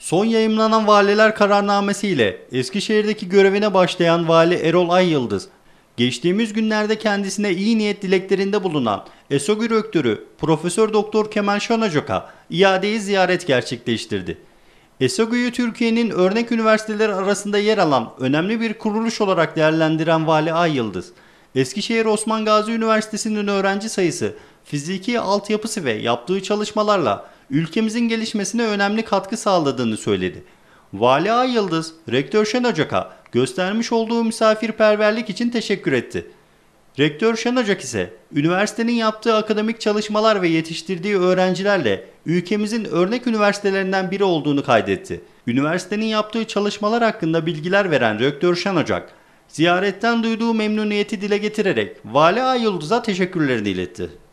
Son yayımlanan valiler kararnamesiyle Eskişehir'deki görevine başlayan Vali Erol Ay Yıldız, geçtiğimiz günlerde kendisine iyi niyet dileklerinde bulunan ESOGÜ Rektörü Profesör Doktor Kemal Şanacok'a iadeyi ziyaret gerçekleştirdi. ESOGÜ'yü Türkiye'nin örnek üniversiteleri arasında yer alan önemli bir kuruluş olarak değerlendiren Vali Ay Yıldız, Eskişehir Osman Gazi Üniversitesi'nin öğrenci sayısı, fiziki altyapısı ve yaptığı çalışmalarla ülkemizin gelişmesine önemli katkı sağladığını söyledi. Vali Ay Yıldız, Rektör Şen Ocak'a göstermiş olduğu misafirperverlik için teşekkür etti. Rektör Şen Ocak ise üniversitenin yaptığı akademik çalışmalar ve yetiştirdiği öğrencilerle ülkemizin örnek üniversitelerinden biri olduğunu kaydetti. Üniversitenin yaptığı çalışmalar hakkında bilgiler veren Rektör Şen Ocak, ziyaretten duyduğu memnuniyeti dile getirerek Vali Ay Yıldız'a teşekkürlerini iletti.